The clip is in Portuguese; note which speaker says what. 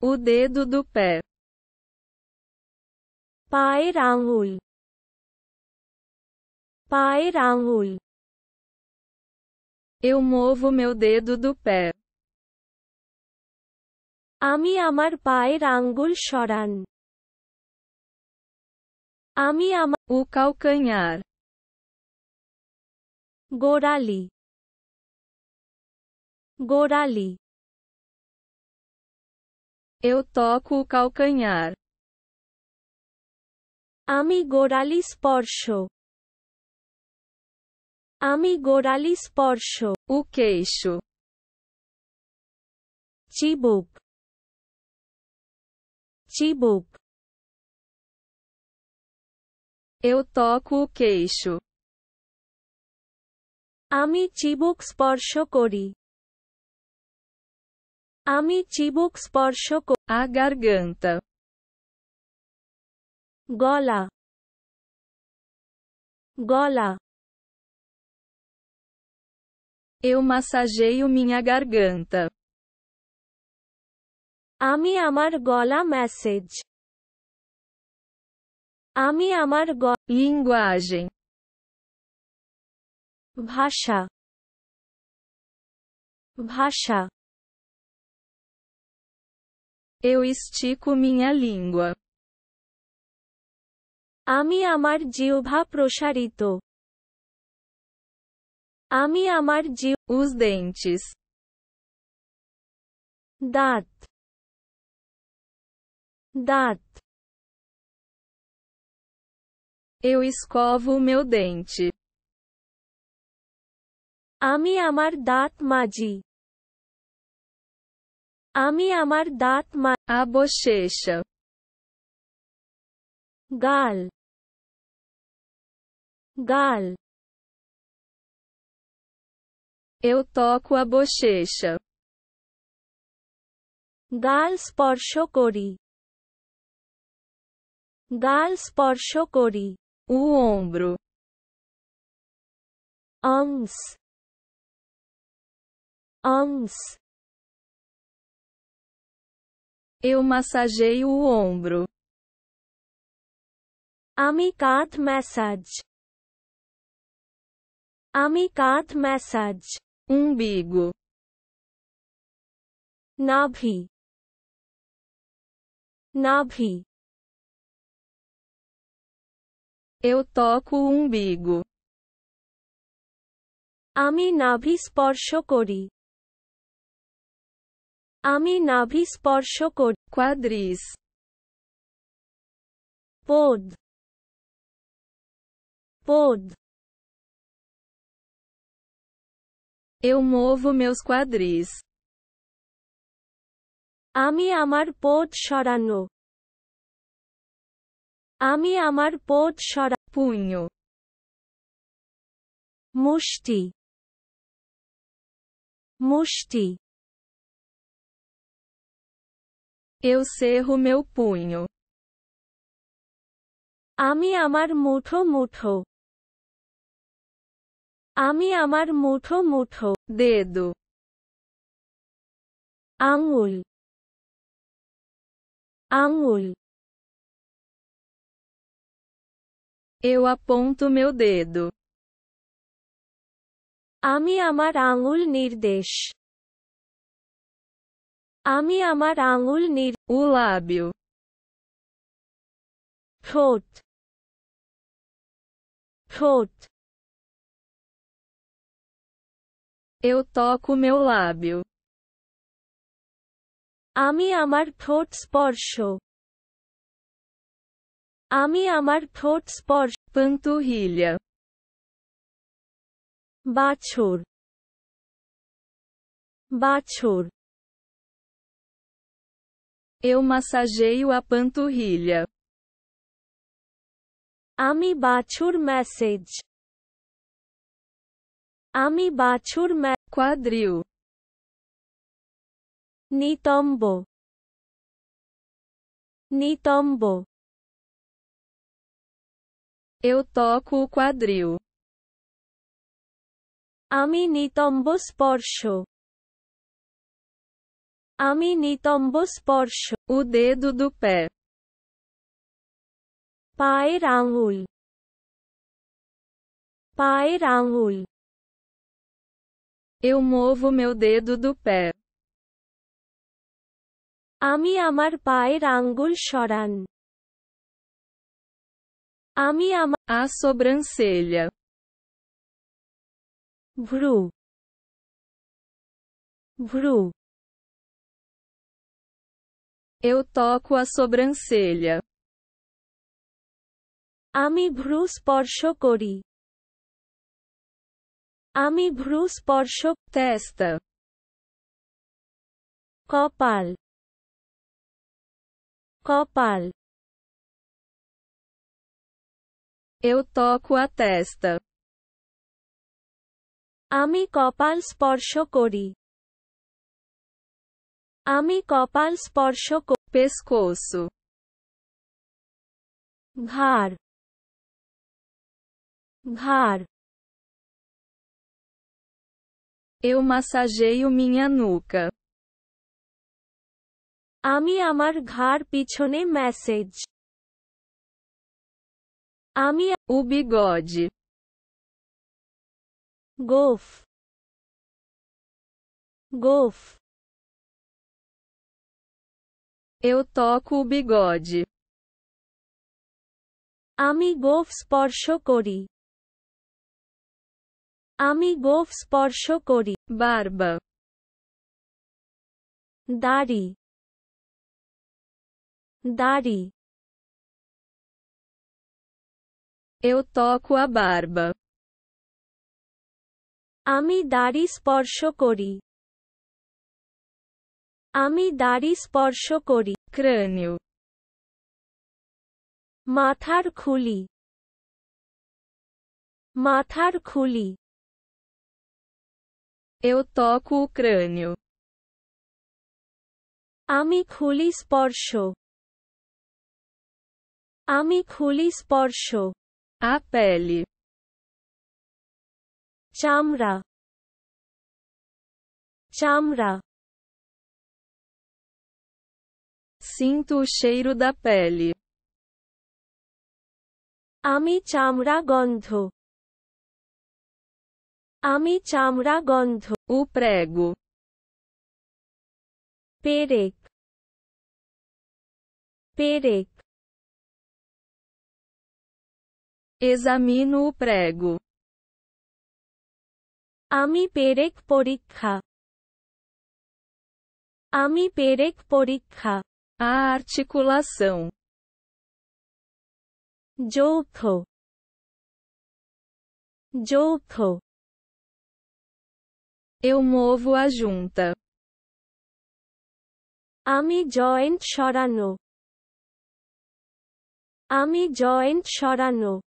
Speaker 1: O dedo do pé. Paer angul. Paer angul. Eu movo meu dedo do pé. ami amar পায়ের আঙ্গুল সরান ami amar o calcanhar gorali gorali eu toco o calcanhar. Ami gorali sporcho. Ami gorali sporcho. O queixo. Chibuk. Chibuk. Eu toco o queixo. Ami chibuk sporcho kori. Ami por choco. a garganta. Gola, gola. Eu massageio minha garganta. amar gola message. Ami amar আমার linguagem ভাষা ভাষা eu estico minha língua. Ami amar jiubha prosharito. Ami amar Os dentes. Dat. Dat. Eu escovo o meu dente. Ami amar dat maji. আমি আমার দাঁত অবশেষ গাল গাল eu toco a bochecha. Gals por chocori. Gals por chocori. O ombro. Ans. Ans. Eu massageei o ombro. Amicat massage. Amicat massage. Umbigo. Nabhi. Nabhi. Eu toco o umbigo. Ami nabhi sporsho kori. Ami নাভি স্পর্শ কর quadris. পদ পদ Eu movo meus quadris. Ami amar pod chorando. Ami amar pod chorar. Punho. Musti. Musti. Eu cerro meu punho. Ami amar muto muto. Ami amar muto muto. Dedo. Angul. Angul. Eu aponto meu dedo. Ami amar angul nirdesh. Ami amar angul nir. O lábio. Chot. Chot. Eu toco meu lábio. Ami amar chot sporcho. Ami amar chot sporcho. Panturrilha. Bachur. Bachur. Eu massageio a panturrilha. Ami bachur message. Ami bachur me quadril. Nitombo. Nitombo. Eu toco o quadril. Ami nitombo sporcho. Ami nitombos porcho, o dedo do pé. Paer angul. Paer angul. Eu movo meu dedo do pé. Ami Amar paer angul Choran. Ami Amar. a sobrancelha Vru. Vru. Eu toco a sobrancelha. Ami brus porcho kori. Ami brus porcho testa. Copal. Copal. Eu toco a testa. Ami copal sporcho kori. আমি কপাল স্পর্শ pescoço ঘাড় ঘাড় Eu massageio minha nuca. Ami amar ghar pichone message. Ami o bigode. Golf. Golf. Eu toco o bigode. Ami gof sporsho kori. Ami gof Barba. Dari. Dari. Eu toco a barba. Ami dari sporsho kori. আমি দাড়ি স্পর্শ করি ক্রেনিউ মাথার খুলি মাথার খুলি এও তকু ক্রেনিউ আমি খুলি স্পর্শ আমি খুলি স্পর্শ আপেলি চামড়া চামড়া Sinto o cheiro da pele. Ami chamra gondho. Ami chamra gondho. O prego. Perec. Perec. Examino o prego. Ami perek porikha. Ami perek porikha. A articulação. Jotho. Jotho. Eu movo a junta. Ami joint shorano. Ami joint shorano.